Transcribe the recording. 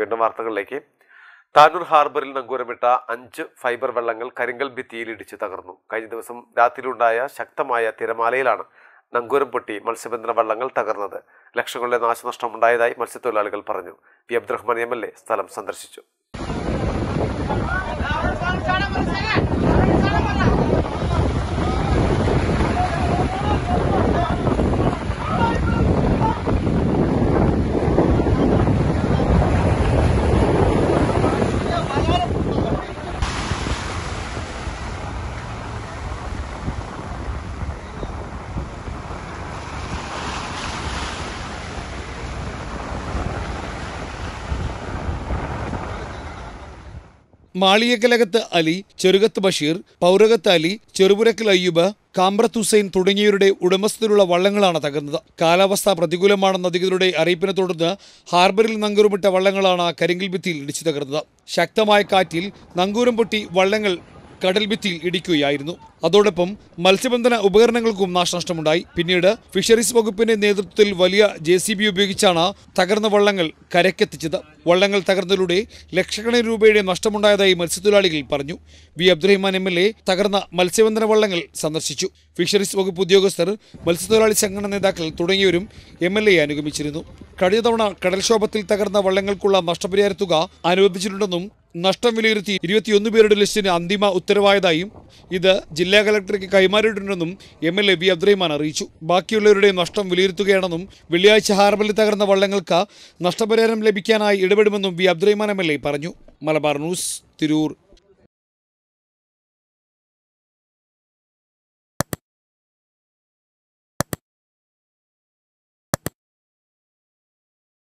വീണ്ടും വാർത്തകളിലേക്ക് താനൂർ ഹാർബറിൽ നങ്കൂരമിട്ട അഞ്ച് ഫൈബർ വള്ളങ്ങൾ കരിങ്കൽ ഇടിച്ചു തകർന്നു കഴിഞ്ഞ ദിവസം രാത്രിയിലുണ്ടായ ശക്തമായ തിരമാലയിലാണ് നങ്കൂരം പൊട്ടി മത്സ്യബന്ധന വള്ളങ്ങൾ തകർന്നത് ലക്ഷങ്ങളുടെ നാശനഷ്ടമുണ്ടായതായി മത്സ്യത്തൊഴിലാളികൾ പറഞ്ഞു P Abdurahman M L A സ്ഥലം സന്ദർശിച്ചു മാളിയക്കലകത്ത് അലി ചെറുകത്ത് ബഷീർ പൗരകത്ത് അലി ചെറുപുരക്കൽ അയ്യൂബ് കാമ്രത്ത് ഹുസൈൻ തുടങ്ങിയവരുടെ ഉടമസ്ഥതയിലുള്ള വള്ളങ്ങളാണ് തകർന്നത് കാലാവസ്ഥ പ്രതികൂലമാണെന്ന അധികൃതരുടെ അറിയിപ്പിനെ തുടർന്ന് ഹാർബറിൽ നങ്കൂരുമിട്ട വള്ളങ്ങളാണ് കരിങ്കിൽ ഭിത്തിയിൽ ഇടിച്ചു തകർന്നത് ശക്തമായ കാറ്റിൽ നങ്കൂരം പൊട്ടി വള്ളങ്ങൾ കടൽഭിത്തിയിൽ ഇടിക്കുകയായിരുന്നു അതോടൊപ്പം മത്സ്യബന്ധന ഉപകരണങ്ങൾക്കും നാശനഷ്ടമുണ്ടായി പിന്നീട് ഫിഷറീസ് വകുപ്പിന്റെ നേതൃത്വത്തിൽ വലിയ ജെ സി ബി ഉപയോഗിച്ചാണ് തകർന്ന വള്ളങ്ങൾ കരക്കെത്തിച്ചത് വള്ളങ്ങൾ തകർന്നതിലൂടെ ലക്ഷക്കണക്കിന് രൂപയുടെ നഷ്ടമുണ്ടായതായി മത്സ്യത്തൊഴിലാളികൾ പറഞ്ഞു V Abdurahiman M L A തകർന്ന മത്സ്യബന്ധന വള്ളങ്ങൾ സന്ദർശിച്ചു ഫിഷറീസ് വകുപ്പ് ഉദ്യോഗസ്ഥർ മത്സ്യത്തൊഴിലാളി സംഘടന നേതാക്കൾ തുടങ്ങിയവരും എം എൽ എ അനുഗമിച്ചിരുന്നു കഴിഞ്ഞ തവണ കടൽക്ഷോഭത്തിൽ തകർന്ന വള്ളങ്ങൾക്കുള്ള നഷ്ടപരിഹാര തുക അനുവദിച്ചിട്ടുണ്ടെന്നും നഷ്ടം വിലയിരുത്തി ഇരുപത്തിയൊന്ന് പേരുടെ ലിസ്റ്റിന് അന്തിമ ഉത്തരവായതായും ഇത് ജില്ലാ കലക്ടർക്ക് കൈമാറിയിട്ടുണ്ടെന്നും M L A B Abdurahiman അറിയിച്ചു ബാക്കിയുള്ളവരുടെയും നഷ്ടം വിലയിരുത്തുകയാണെന്നും വെള്ളിയാഴ്ച ഹാർബലിൽ തകർന്ന വള്ളങ്ങൾക്ക് നഷ്ടപരിഹാരം ലഭിക്കാനായി ഇടപെടുമെന്നും B Abdurahiman M L A പറഞ്ഞു മലബാർ ന്യൂസ് തിരൂർ